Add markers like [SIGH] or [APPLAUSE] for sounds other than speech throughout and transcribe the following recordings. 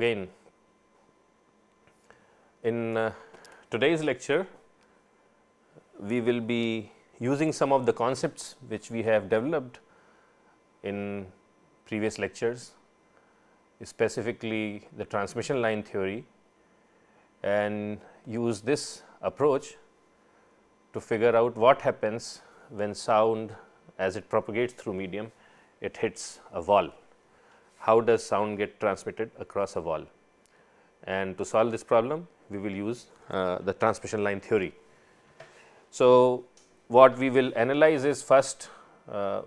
again. In uh, today's lecture, we will be using some of the concepts which we have developed in previous lectures, specifically the transmission line theory and use this approach to figure out what happens when sound as it propagates through medium, it hits a wall how does sound get transmitted across a wall. And to solve this problem, we will use uh, the transmission line theory. So, what we will analyze is first uh,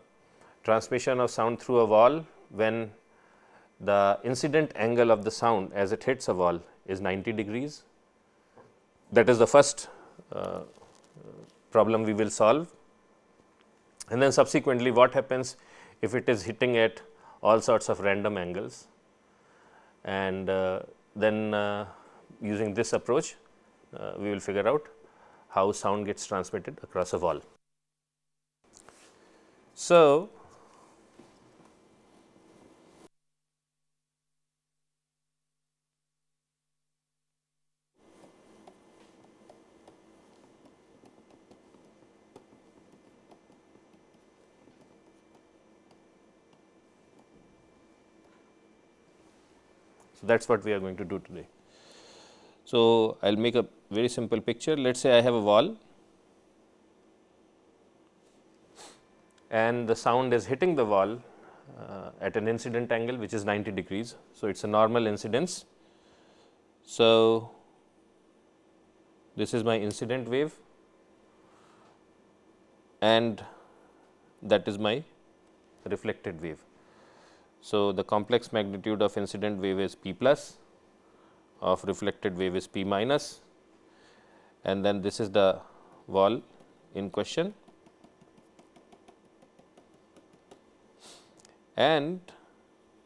transmission of sound through a wall when the incident angle of the sound as it hits a wall is 90 degrees. That is the first uh, problem we will solve. And then subsequently, what happens if it is hitting at all sorts of random angles and uh, then uh, using this approach uh, we will figure out how sound gets transmitted across a wall. So, So, that is what we are going to do today. So, I will make a very simple picture. Let us say I have a wall and the sound is hitting the wall uh, at an incident angle which is 90 degrees. So, it is a normal incidence. So, this is my incident wave and that is my reflected wave. So, the complex magnitude of incident wave is p plus, of reflected wave is p minus and then this is the wall in question. And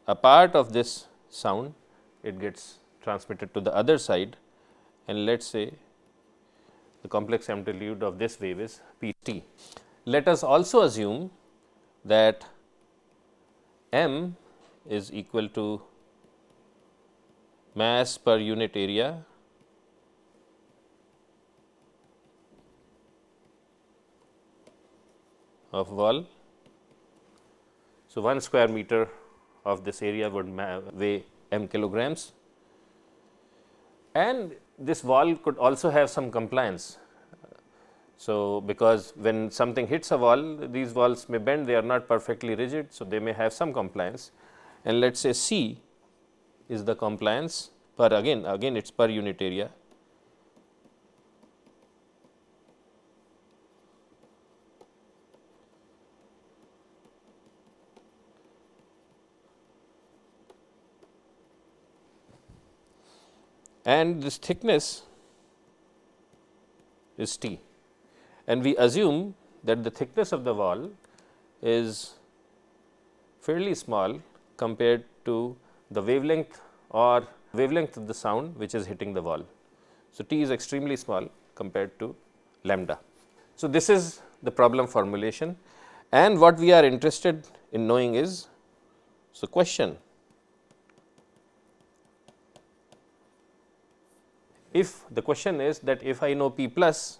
a part of this sound it gets transmitted to the other side and let us say the complex amplitude of this wave is p t. Let us also assume that m is equal to mass per unit area of wall. So, 1 square meter of this area would weigh m kilograms and this wall could also have some compliance. So, because when something hits a wall, these walls may bend, they are not perfectly rigid. So, they may have some compliance and let us say C is the compliance per again, again it is per unit area. and this thickness is T and we assume that the thickness of the wall is fairly small compared to the wavelength or wavelength of the sound which is hitting the wall. So, T is extremely small compared to lambda. So, this is the problem formulation and what we are interested in knowing is, so question if the question is that if I know P plus,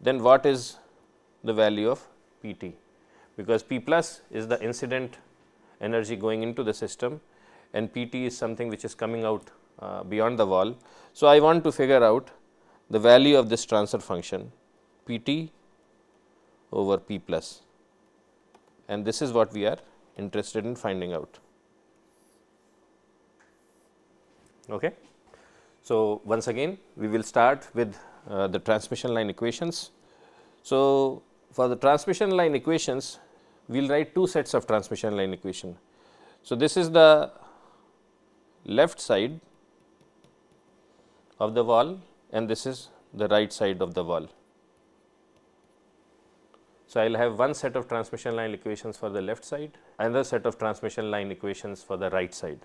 then what is the value of P t? because P plus is the incident energy going into the system and P t is something which is coming out uh, beyond the wall. So, I want to figure out the value of this transfer function P t over P plus and this is what we are interested in finding out. Okay. So, once again we will start with uh, the transmission line equations. So, for the transmission line equations we will write two sets of transmission line equation. So, this is the left side of the wall and this is the right side of the wall. So, I will have one set of transmission line equations for the left side, another set of transmission line equations for the right side.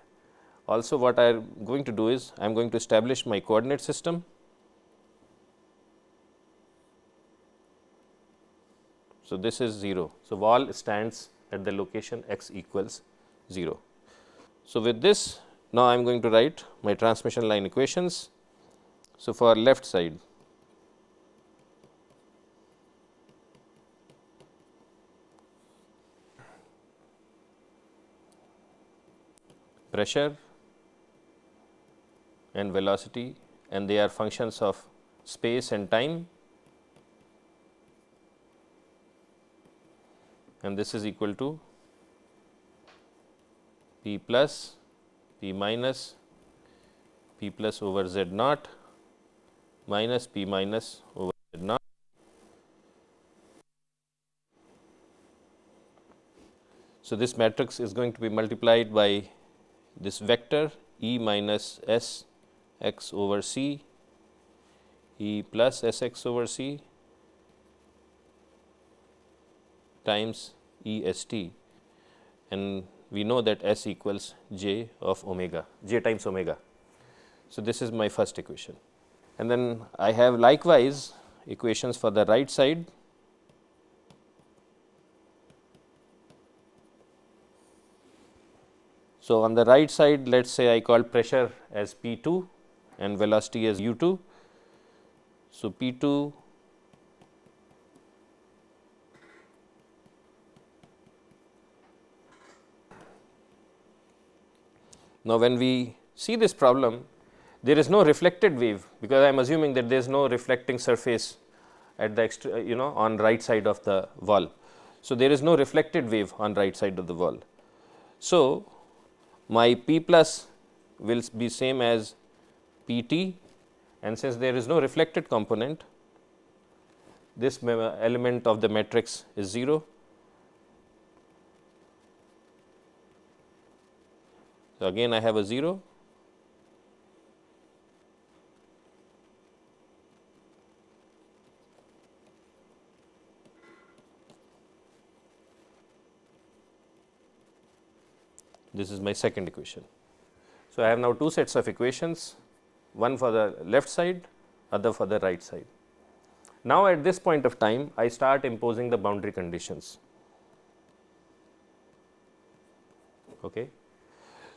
Also, what I am going to do is, I am going to establish my coordinate system So, this is 0. So, wall stands at the location x equals 0. So, with this now I am going to write my transmission line equations. So, for left side pressure and velocity and they are functions of space and time and this is equal to p plus p minus p plus over z naught minus p minus over z naught So, this matrix is going to be multiplied by this vector E minus S x over C, E plus S x over C times E S T and we know that S equals j of omega, j times omega. So, this is my first equation and then I have likewise equations for the right side So, on the right side let us say I call pressure as P 2 and velocity as u 2. So, P 2 Now, when we see this problem, there is no reflected wave because I am assuming that there is no reflecting surface at the extra, you know on right side of the wall. So, there is no reflected wave on right side of the wall. So, my P plus will be same as P t and since there is no reflected component, this element of the matrix is 0 So, again I have a 0 this is my second equation. So, I have now two sets of equations one for the left side other for the right side. Now, at this point of time I start imposing the boundary conditions. Okay.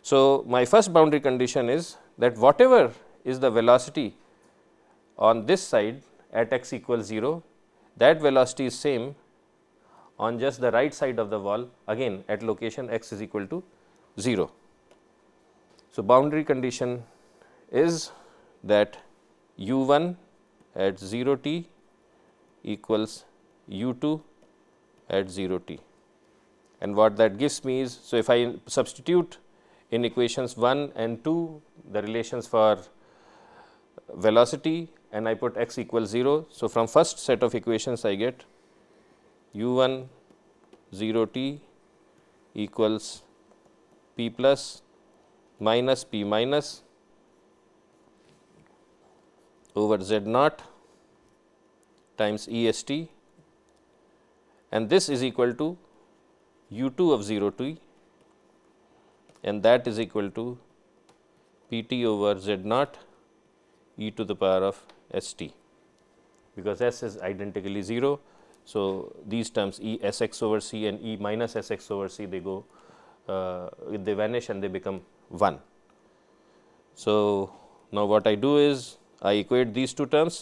So, my first boundary condition is that whatever is the velocity on this side at x equals 0, that velocity is same on just the right side of the wall again at location x is equal to 0. So, boundary condition is that u 1 at 0 t equals u 2 at 0 t and what that gives me is. So, if I substitute in equations 1 and 2 the relations for velocity and I put x equals 0. So, from first set of equations I get u 1 0 t equals p plus minus p minus over z naught times E S t and this is equal to u 2 of 0 t and that is equal to P t over z naught e to the power of s t because s is identically 0. So, these terms e s x over c and e minus s x over c they go uh, they vanish and they become 1. So, now what I do is I equate these two terms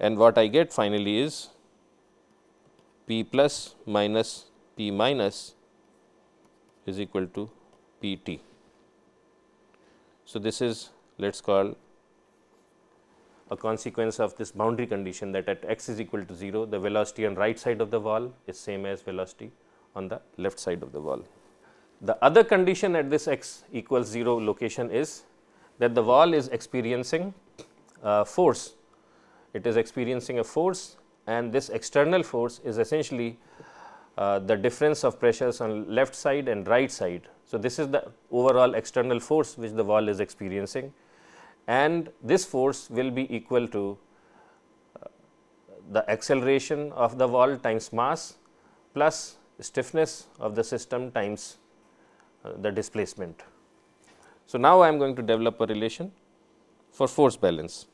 and what I get finally is p plus minus p minus is equal to P t. So, this is let us call a consequence of this boundary condition that at x is equal to 0, the velocity on right side of the wall is same as velocity on the left side of the wall. The other condition at this x equals 0 location is that the wall is experiencing force. It is experiencing a force and this external force is essentially uh, the difference of pressures on left side and right side. So, this is the overall external force which the wall is experiencing and this force will be equal to uh, the acceleration of the wall times mass plus stiffness of the system times uh, the displacement. So, now I am going to develop a relation for force balance.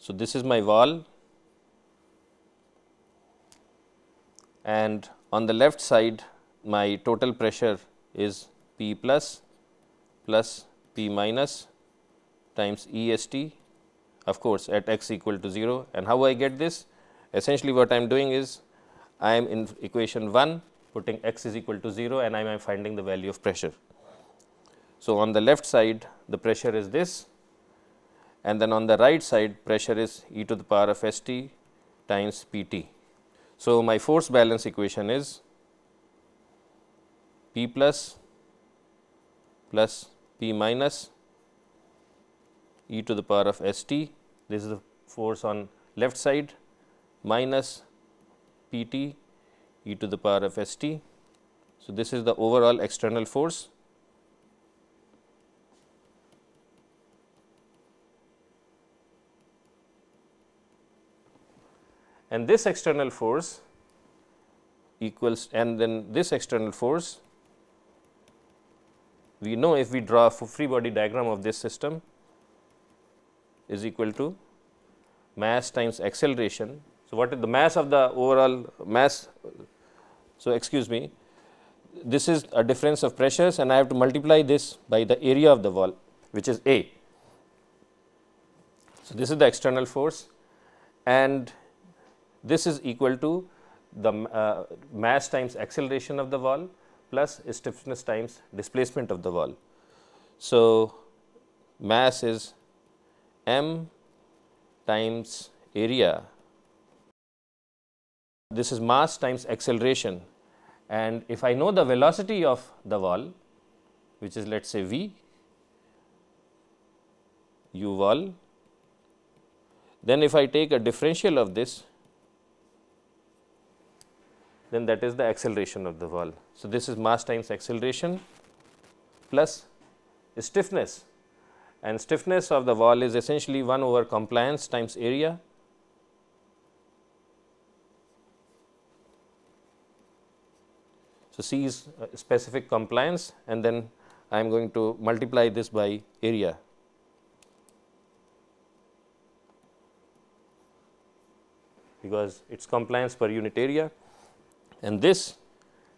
So, this is my wall and on the left side my total pressure is P plus plus P minus times E S T of course, at x equal to 0 and how I get this essentially what I am doing is I am in equation 1 putting x is equal to 0 and I am finding the value of pressure. So, on the left side the pressure is this and then on the right side pressure is e to the power of s t times p t. So, my force balance equation is p plus plus p minus e to the power of s t this is the force on left side minus p t e to the power of s t. So, this is the overall external force and this external force equals and then this external force we know if we draw a free body diagram of this system is equal to mass times acceleration. So, what is the mass of the overall mass? So, excuse me, this is a difference of pressures and I have to multiply this by the area of the wall which is A. So, this is the external force and this is equal to the uh, mass times acceleration of the wall plus stiffness times displacement of the wall. So, mass is m times area. This is mass times acceleration and if I know the velocity of the wall which is let us say v u wall then if I take a differential of this then that is the acceleration of the wall. So, this is mass times acceleration plus stiffness and stiffness of the wall is essentially 1 over compliance times area So, C is specific compliance and then I am going to multiply this by area. because it is compliance per unit area and this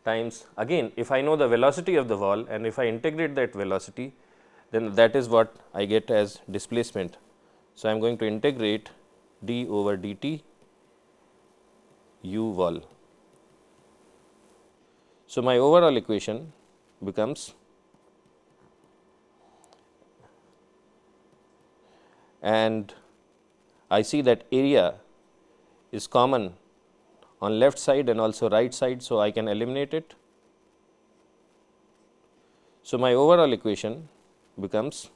times again if I know the velocity of the wall and if I integrate that velocity then that is what I get as displacement. So, I am going to integrate d over dt u wall. So, my overall equation becomes and I see that area is common on left side and also right side. So, I can eliminate it. So, my overall equation becomes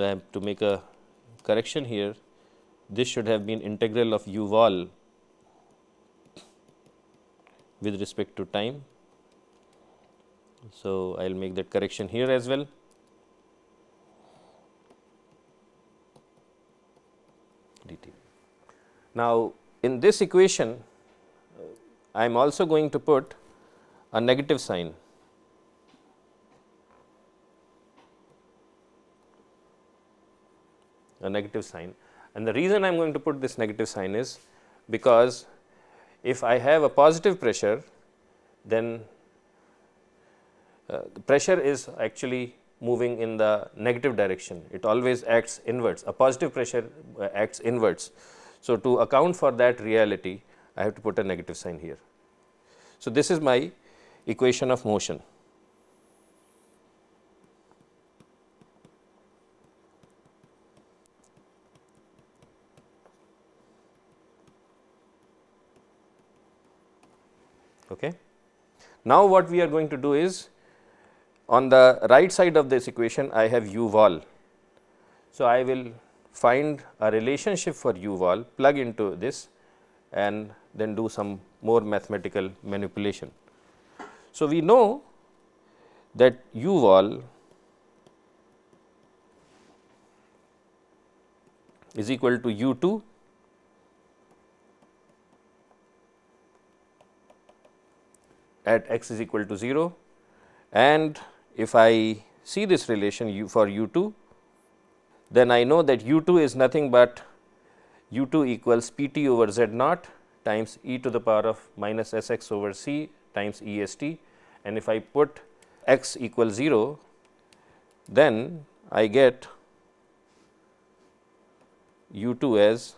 I have to make a correction here. This should have been integral of u vol with respect to time. So, I will make that correction here as well. dt. Now, in this equation, I am also going to put a negative sign negative sign. And the reason I am going to put this negative sign is because if I have a positive pressure, then uh, the pressure is actually moving in the negative direction. It always acts inwards. A positive pressure uh, acts inwards. So, to account for that reality, I have to put a negative sign here. So, this is my equation of motion. Now, what we are going to do is on the right side of this equation I have u vol. So, I will find a relationship for u vol plug into this and then do some more mathematical manipulation. So, we know that u vol is equal to u 2 at x is equal to 0 and if I see this relation u for u 2, then I know that u 2 is nothing but u 2 equals p t over z naught times e to the power of minus s x over c times e s t and if I put x equals 0, then I get u 2 as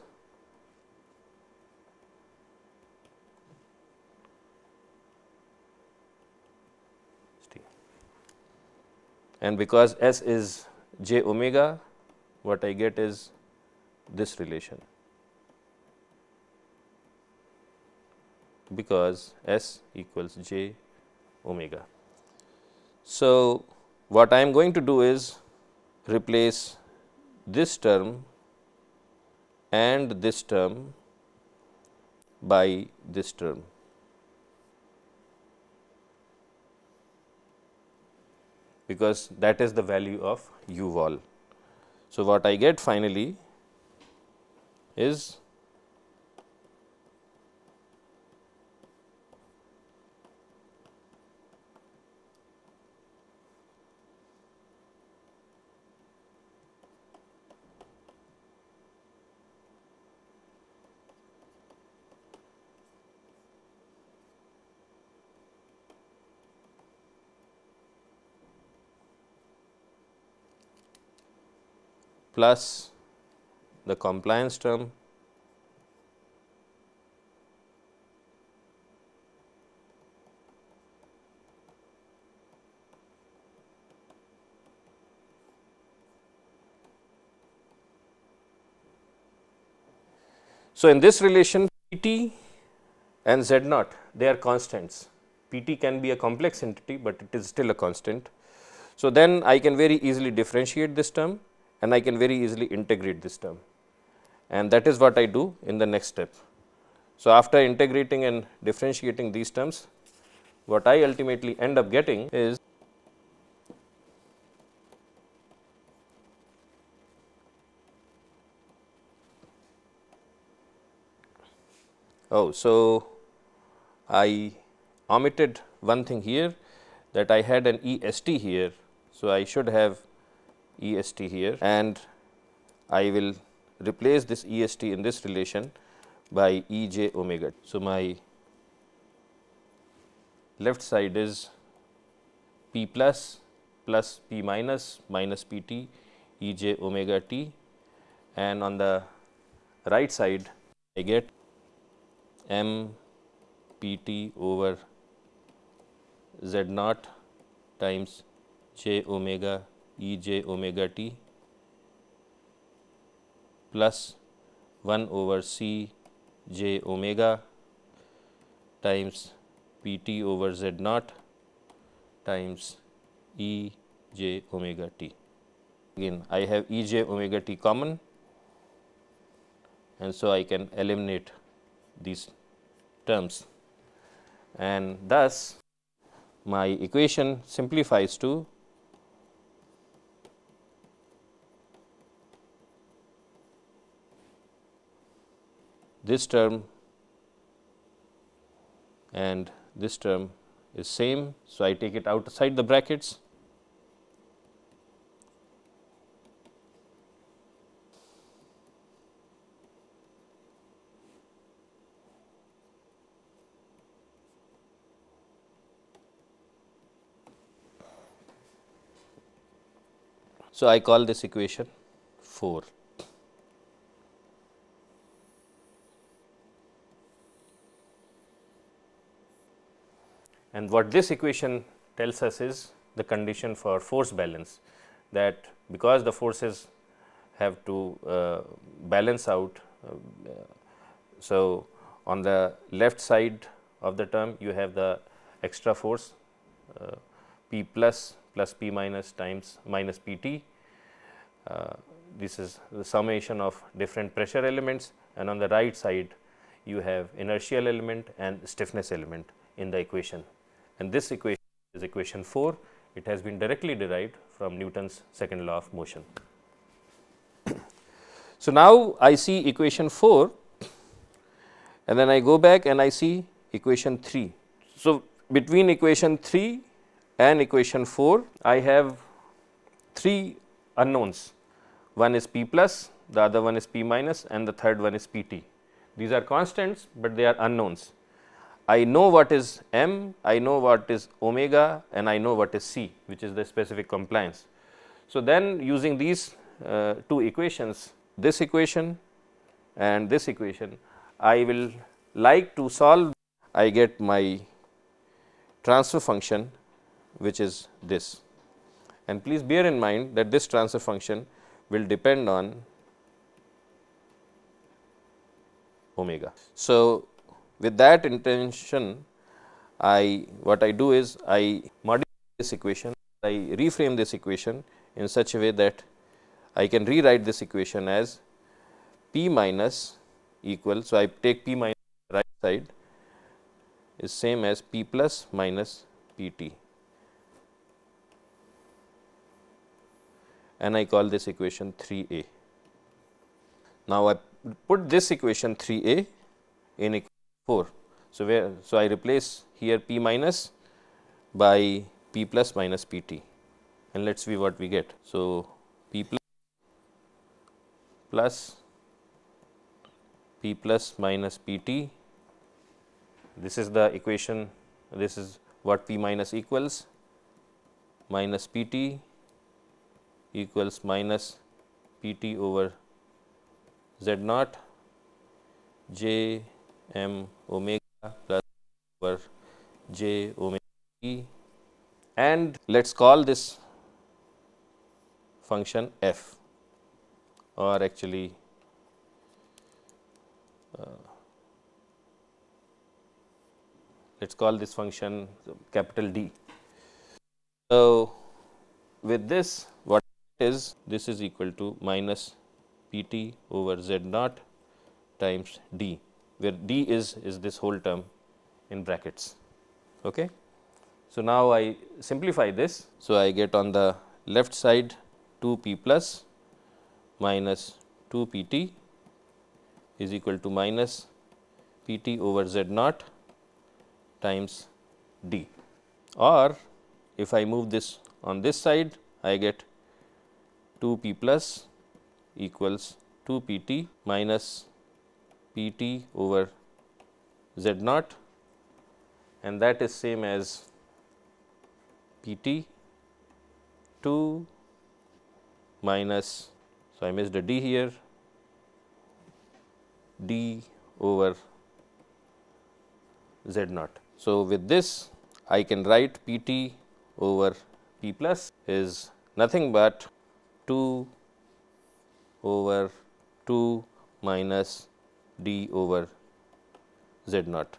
and because S is j omega, what I get is this relation, because S equals j omega. So, what I am going to do is replace this term and this term by this term. because that is the value of u wall. So, what I get finally is plus the compliance term So, in this relation P t and Z naught they are constants. P t can be a complex entity, but it is still a constant. So, then I can very easily differentiate this term and I can very easily integrate this term and that is what I do in the next step. So, after integrating and differentiating these terms, what I ultimately end up getting is Oh, so I omitted one thing here that I had an EST here. So, I should have EST here and I will replace this EST in this relation by E j omega. So, my left side is P plus plus P minus minus P t E j omega t and on the right side I get M P t over z naught times j omega e j omega t plus 1 over c j omega times p t over z naught times e j omega t. Again, I have e j omega t common and so I can eliminate these terms and thus my equation simplifies to this term and this term is same. So, I take it outside the brackets. So, I call this equation 4. And what this equation tells us is the condition for force balance that because the forces have to uh, balance out. Uh, so, on the left side of the term you have the extra force uh, p plus plus p minus times minus p t. Uh, this is the summation of different pressure elements and on the right side you have inertial element and stiffness element in the equation and this equation is equation 4. It has been directly derived from Newton's second law of motion. so, now I see equation 4 and then I go back and I see equation 3. So, between equation 3 and equation 4, I have 3 unknowns. One is p plus, the other one is p minus and the third one is p t. These are constants, but they are unknowns. I know what is m, I know what is omega and I know what is c which is the specific compliance. So, then using these uh, two equations this equation and this equation I will like to solve I get my transfer function which is this and please bear in mind that this transfer function will depend on omega. So, with that intention, I what I do is I modify this equation, I reframe this equation in such a way that I can rewrite this equation as p minus equal. So, I take p minus right side is same as p plus minus p t and I call this equation 3 a. Now, I put this equation 3 a in 4. So, where so I replace here p minus by p plus minus p t and let us see what we get. So, p plus plus p plus minus p t this is the equation this is what p minus equals minus p t equals minus p t over z naught j m omega plus over j omega t and let us call this function f or actually uh, let us call this function capital D. So, with this what is this is equal to minus p t over z naught times d where d is is this whole term in brackets. Okay. So, now I simplify this. So, I get on the left side 2 p plus minus 2 p t is equal to minus p t over z naught times d or if I move this on this side I get 2 p plus equals 2 p t minus P t over z naught and that is same as P t 2 minus, so I missed a d here, d over z naught. So, with this I can write P t over P plus is nothing but 2 over 2 minus d over z naught.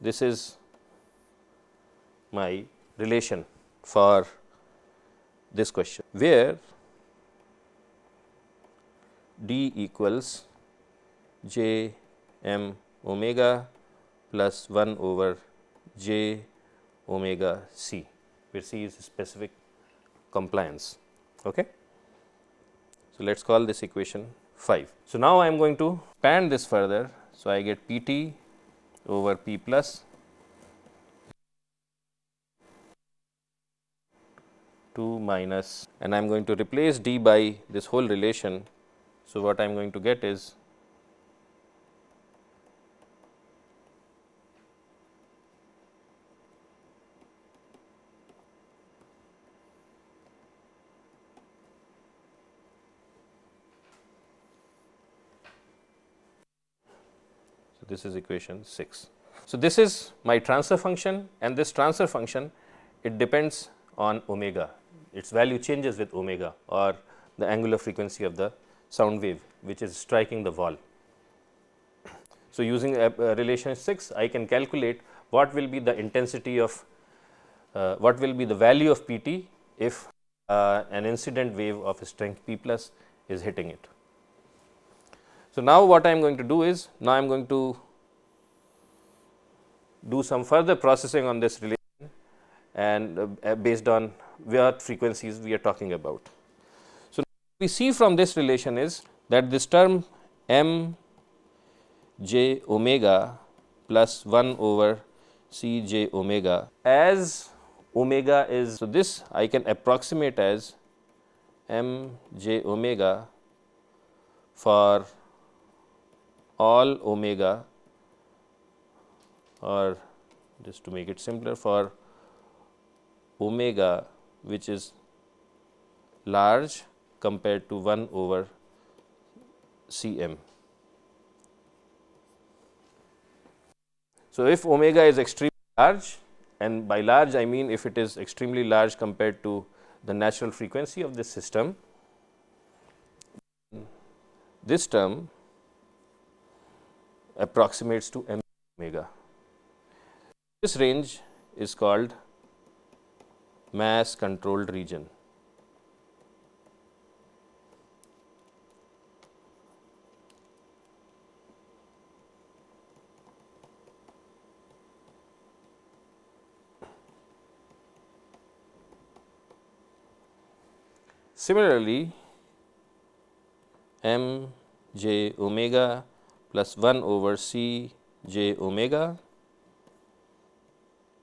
This is my relation for this question, where d equals j m omega plus 1 over j omega c, where c is specific compliance. Okay? So, let us call this equation 5. So, now I am going to pan this further. So, I get P t over P plus 2 minus and I am going to replace d by this whole relation. So, what I am going to get is This is equation 6. So, this is my transfer function and this transfer function it depends on omega, its value changes with omega or the angular frequency of the sound wave which is striking the wall. So, using a, a relation 6 I can calculate what will be the intensity of uh, what will be the value of p t if uh, an incident wave of strength p plus is hitting it. So, now what I am going to do is now I am going to do some further processing on this relation and uh, based on what frequencies we are talking about. So, we see from this relation is that this term m j omega plus 1 over c j omega as omega is. So, this I can approximate as m j omega for all omega or just to make it simpler for omega which is large compared to 1 over C m. So, if omega is extremely large and by large I mean if it is extremely large compared to the natural frequency of this system, this term approximates to m omega. This range is called mass controlled region. Similarly, m j omega plus 1 over C j omega.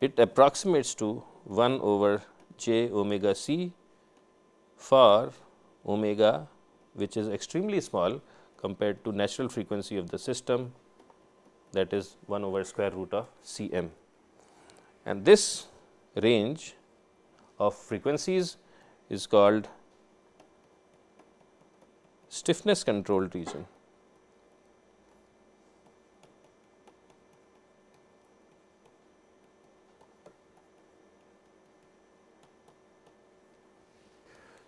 It approximates to 1 over j omega c for omega which is extremely small compared to natural frequency of the system that is 1 over square root of C m. And this range of frequencies is called stiffness controlled region.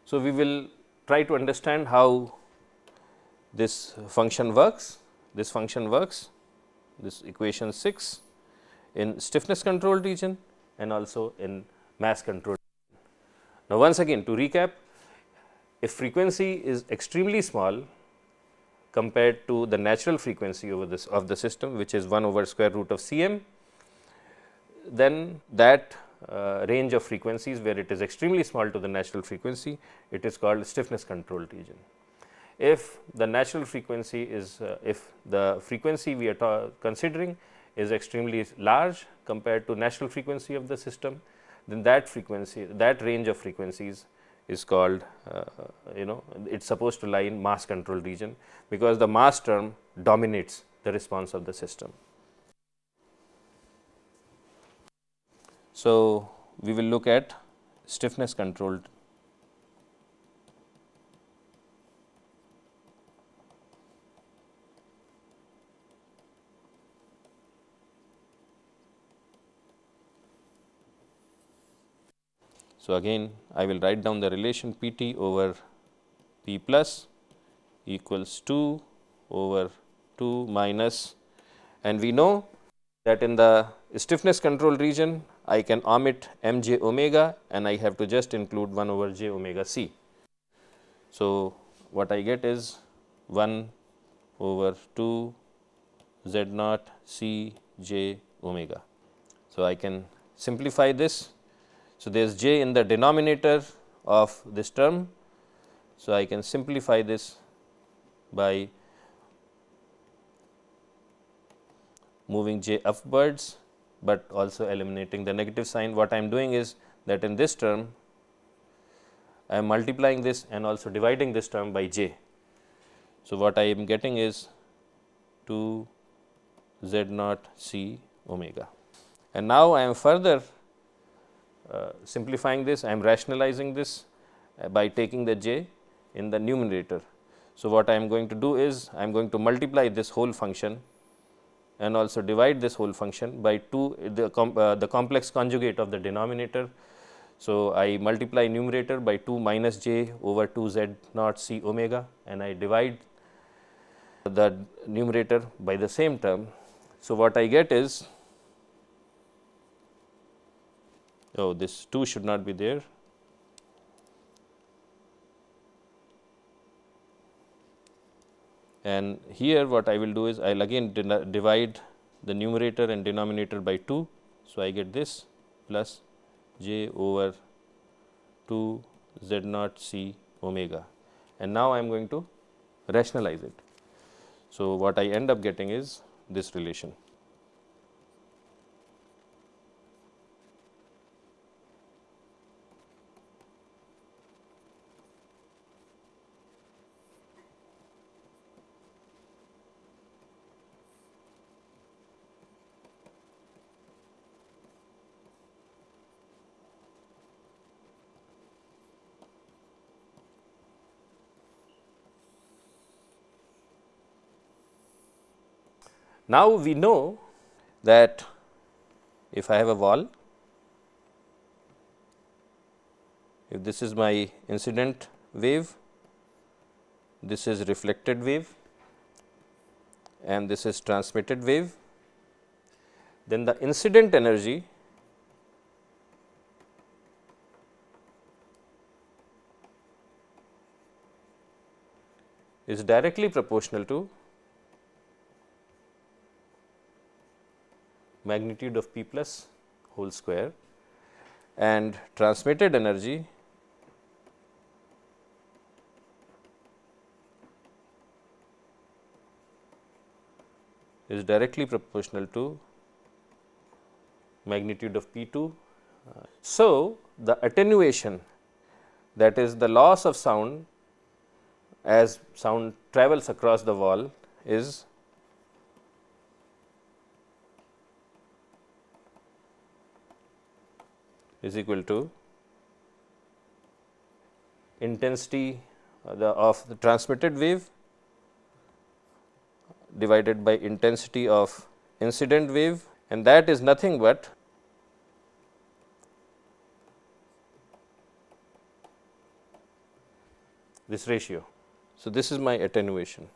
So, we will try to understand how this function works, this function works, this equation 6 in stiffness controlled region and also in mass controlled. Now, once again to recap, if frequency is extremely small compared to the natural frequency over this of the system which is 1 over square root of C m, then that uh, range of frequencies where it is extremely small to the natural frequency, it is called stiffness controlled region. If the natural frequency is, uh, if the frequency we are considering is extremely large compared to natural frequency of the system, then that frequency, that range of frequencies is called, uh, you know, it is supposed to lie in mass control region, because the mass term dominates the response of the system. So, we will look at stiffness controlled So, again I will write down the relation P t over P plus equals 2 over 2 minus and we know that in the stiffness control region I can omit m j omega and I have to just include 1 over j omega c. So, what I get is 1 over 2 z naught c j omega. So, I can simplify this. So, there is j in the denominator of this term. So, I can simplify this by moving j upwards but also eliminating the negative sign. What I am doing is that in this term, I am multiplying this and also dividing this term by j. So, what I am getting is 2 z naught c omega. And now, I am further uh, simplifying this, I am rationalizing this uh, by taking the j in the numerator. So, what I am going to do is I am going to multiply this whole function and also divide this whole function by 2 the, com, uh, the complex conjugate of the denominator. So, I multiply numerator by 2 minus j over 2 z naught c omega and I divide the numerator by the same term. So, what I get is oh this 2 should not be there And here what I will do is I will again divide the numerator and denominator by 2. So, I get this plus j over 2 z naught c omega and now I am going to rationalize it. So, what I end up getting is this relation. Now, we know that if I have a wall, if this is my incident wave, this is reflected wave and this is transmitted wave, then the incident energy is directly proportional to magnitude of p plus whole square and transmitted energy is directly proportional to magnitude of P 2. So, the attenuation that is the loss of sound as sound travels across the wall is is equal to intensity uh, the of the transmitted wave divided by intensity of incident wave and that is nothing but this ratio. So, this is my attenuation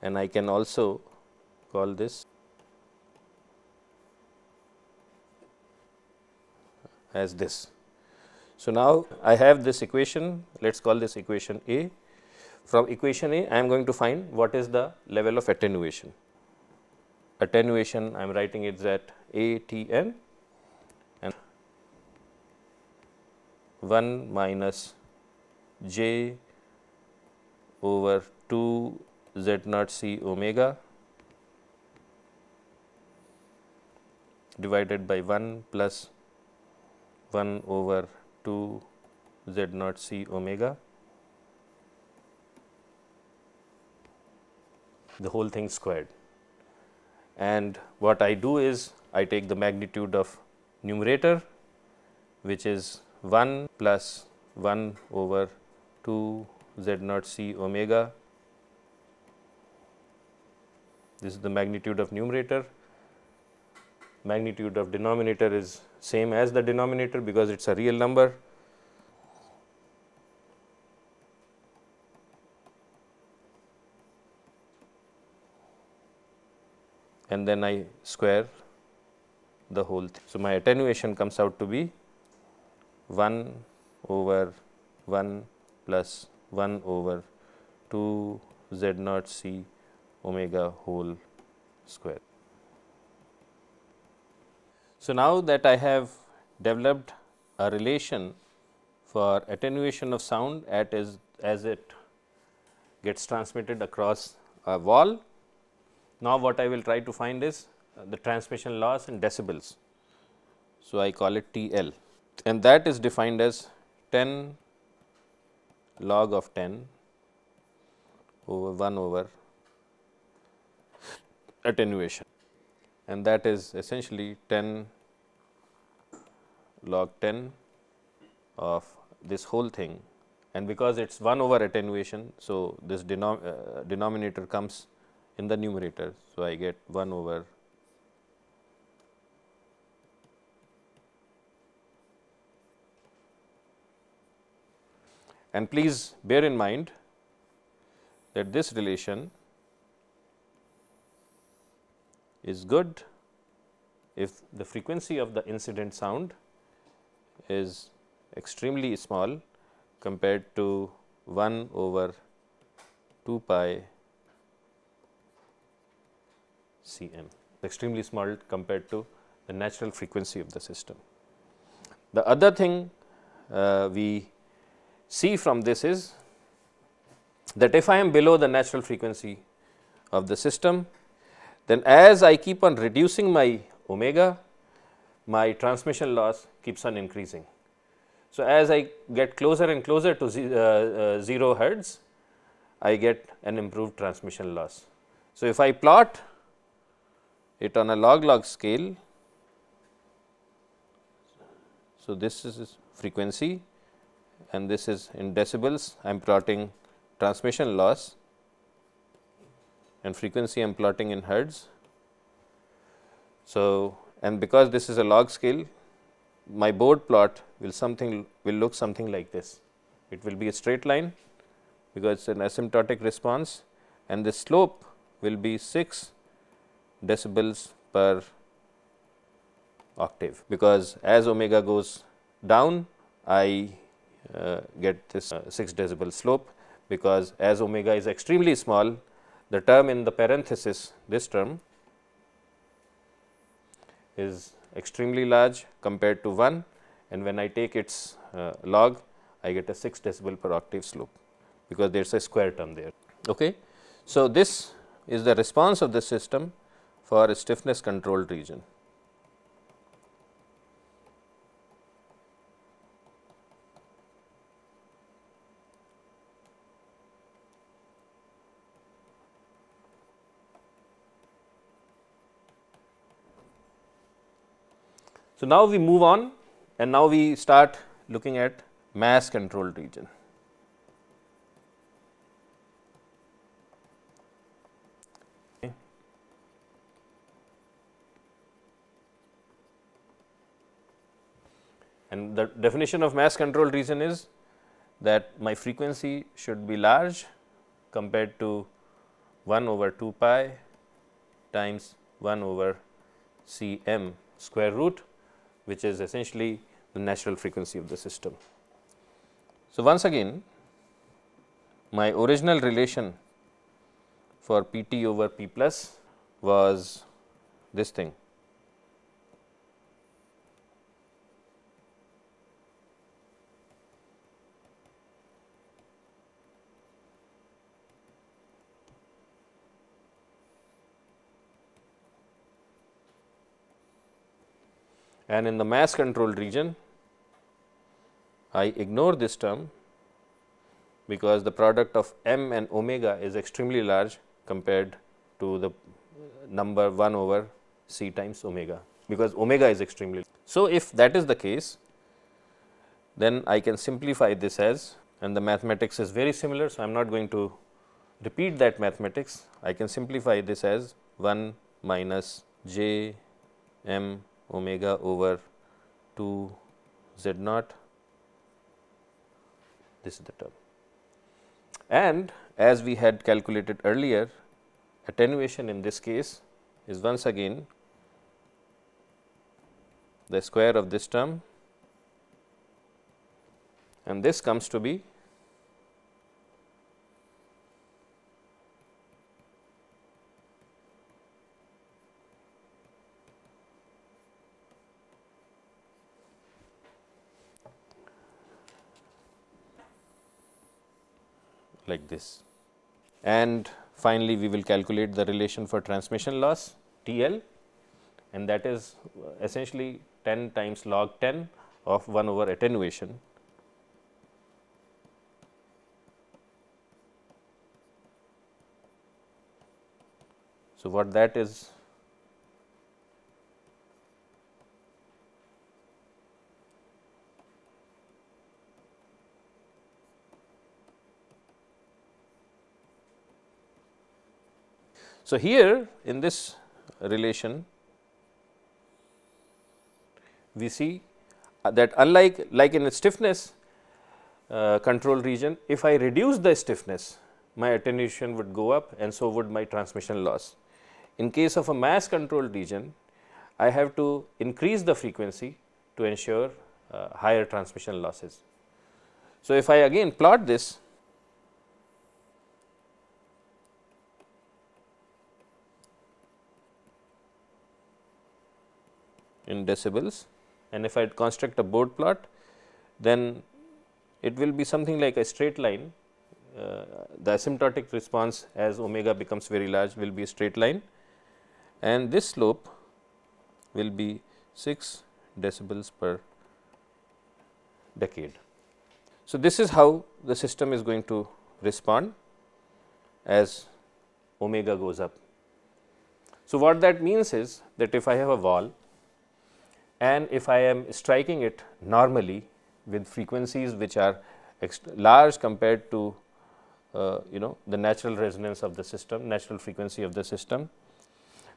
and I can also call this as this. So, now I have this equation, let us call this equation A. From equation A, I am going to find what is the level of attenuation. Attenuation, I am writing it at A T n and 1 minus j over 2 z naught c omega divided by 1 plus 1 over 2 z naught c omega. the whole thing squared. And what I do is I take the magnitude of numerator which is 1 plus 1 over 2 z naught c omega. This is the magnitude of numerator magnitude of denominator is same as the denominator because it is a real number. and then I square the whole thing. So, my attenuation comes out to be 1 over 1 plus 1 over 2 z naught c omega whole square. So, now that I have developed a relation for attenuation of sound at as, as it gets transmitted across a wall. Now, what I will try to find is the transmission loss in decibels. So, I call it T L and that is defined as 10 log of 10 over 1 over attenuation and that is essentially 10 log 10 of this whole thing and because it is 1 over attenuation. So, this denom uh, denominator comes in the numerator. So, I get 1 over and please bear in mind that this relation is good if the frequency of the incident sound is extremely small compared to 1 over 2 pi C m extremely small compared to the natural frequency of the system. The other thing uh, we see from this is that if I am below the natural frequency of the system, then as I keep on reducing my omega, my transmission loss keeps on increasing. So, as I get closer and closer to uh, uh, 0 hertz, I get an improved transmission loss. So, if I plot it on a log log scale, so this is frequency and this is in decibels, I am plotting transmission loss and frequency I am plotting in hertz. So, and because this is a log scale, my board plot will something will look something like this. It will be a straight line because it is an asymptotic response and the slope will be 6 decibels per octave, because as omega goes down I uh, get this uh, 6 decibel slope, because as omega is extremely small the term in the parenthesis this term is extremely large compared to 1 and when I take its uh, log I get a 6 decibel per octave slope because there is a square term there. Okay. So, this is the response of the system for a stiffness controlled region. now we move on and now we start looking at mass controlled region. And the definition of mass controlled region is that my frequency should be large compared to 1 over 2 pi times 1 over C m square root which is essentially the natural frequency of the system. So, once again my original relation for P t over P plus was this thing and in the mass control region I ignore this term because the product of m and omega is extremely large compared to the number 1 over c times omega because omega is extremely. So, if that is the case then I can simplify this as and the mathematics is very similar. So, I am not going to repeat that mathematics I can simplify this as 1 minus j m omega over 2 z naught this is the term. And as we had calculated earlier attenuation in this case is once again the square of this term and this comes to be this. And finally, we will calculate the relation for transmission loss T L and that is essentially 10 times log 10 of 1 over attenuation So, what that is So, here in this relation, we see uh, that unlike like in stiffness uh, control region, if I reduce the stiffness, my attenuation would go up and so would my transmission loss. In case of a mass control region, I have to increase the frequency to ensure uh, higher transmission losses. So, if I again plot this, in decibels and if I construct a board plot then it will be something like a straight line uh, the asymptotic response as omega becomes very large will be a straight line and this slope will be 6 decibels per decade. So, this is how the system is going to respond as omega goes up. So, what that means is that if I have a wall and if I am striking it normally with frequencies which are large compared to uh, you know the natural resonance of the system, natural frequency of the system,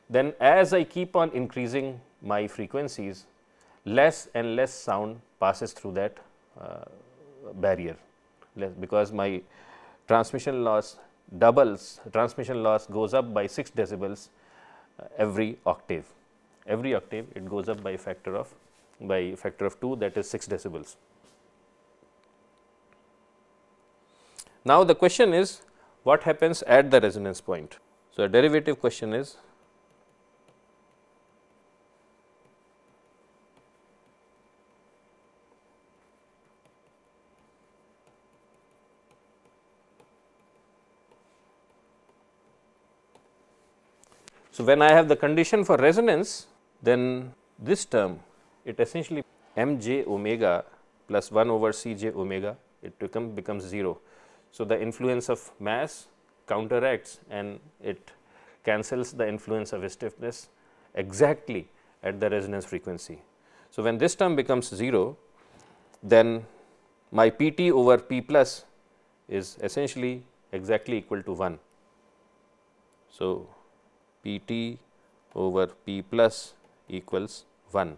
then as I keep on increasing my frequencies, less and less sound passes through that uh, barrier because my transmission loss doubles, transmission loss goes up by 6 decibels uh, every octave every octave it goes up by factor of by factor of 2 that is 6 decibels. Now, the question is what happens at the resonance point. So, a derivative question is So, when I have the condition for resonance then this term it essentially m j omega plus 1 over c j omega it become, becomes 0. So, the influence of mass counteracts and it cancels the influence of stiffness exactly at the resonance frequency. So, when this term becomes 0, then my p t over p plus is essentially exactly equal to 1. So, p t over p plus equals 1.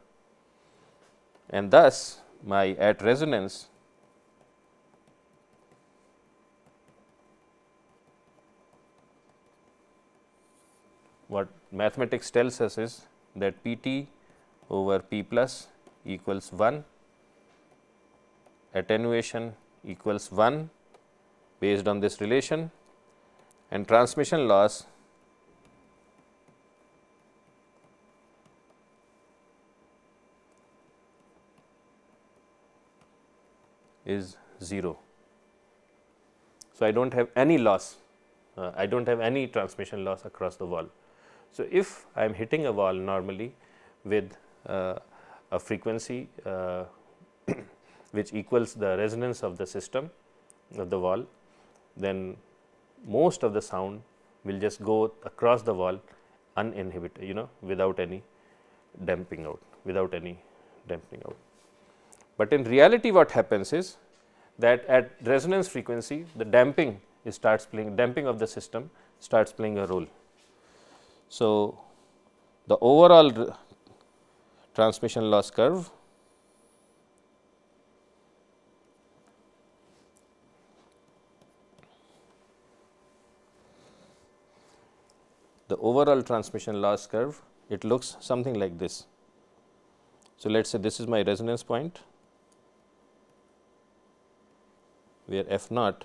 And thus, my at resonance what mathematics tells us is that P t over P plus equals 1, attenuation equals 1 based on this relation and transmission loss is 0. So, I do not have any loss, uh, I do not have any transmission loss across the wall. So, if I am hitting a wall normally with uh, a frequency uh, [CLEARS THROAT] which equals the resonance of the system of the wall, then most of the sound will just go across the wall uninhibited, you know, without any damping out, without any damping out. But in reality what happens is that at resonance frequency the damping starts playing damping of the system starts playing a role. So, the overall transmission loss curve the overall transmission loss curve it looks something like this. So, let us say this is my resonance point where f naught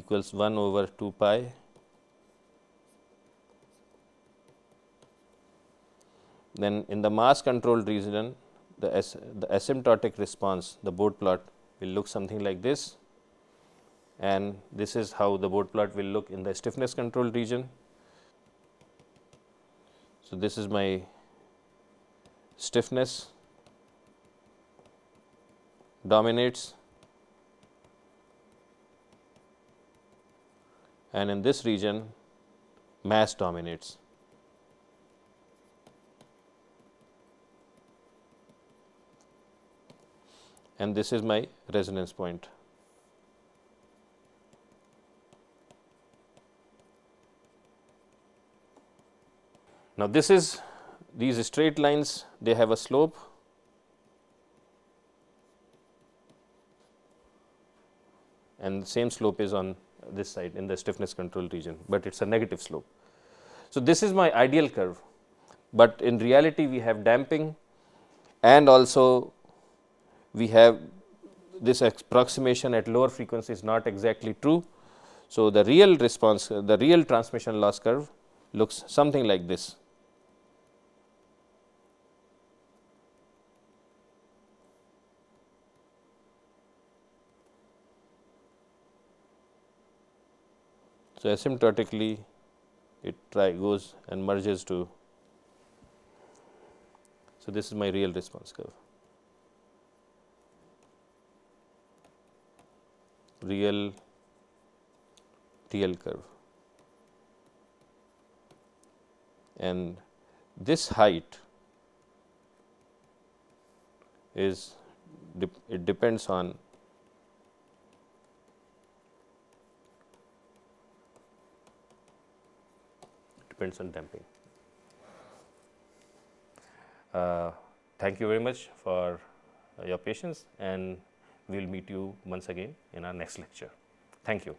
equals 1 over 2 pi then in the mass controlled region the, as, the asymptotic response the Bode plot will look something like this and this is how the Bode plot will look in the stiffness controlled region. So, this is my stiffness dominates and in this region mass dominates. and this is my resonance point. Now, this is these straight lines they have a slope and the same slope is on this side in the stiffness control region, but it is a negative slope. So, this is my ideal curve, but in reality we have damping and also we have this approximation at lower frequency is not exactly true. So, the real response the real transmission loss curve looks something like this. So, asymptotically it try goes and merges to. So, this is my real response curve. real TL curve and this height is it depends on depends on damping. Uh, thank you very much for your patience and we will meet you once again in our next lecture. Thank you.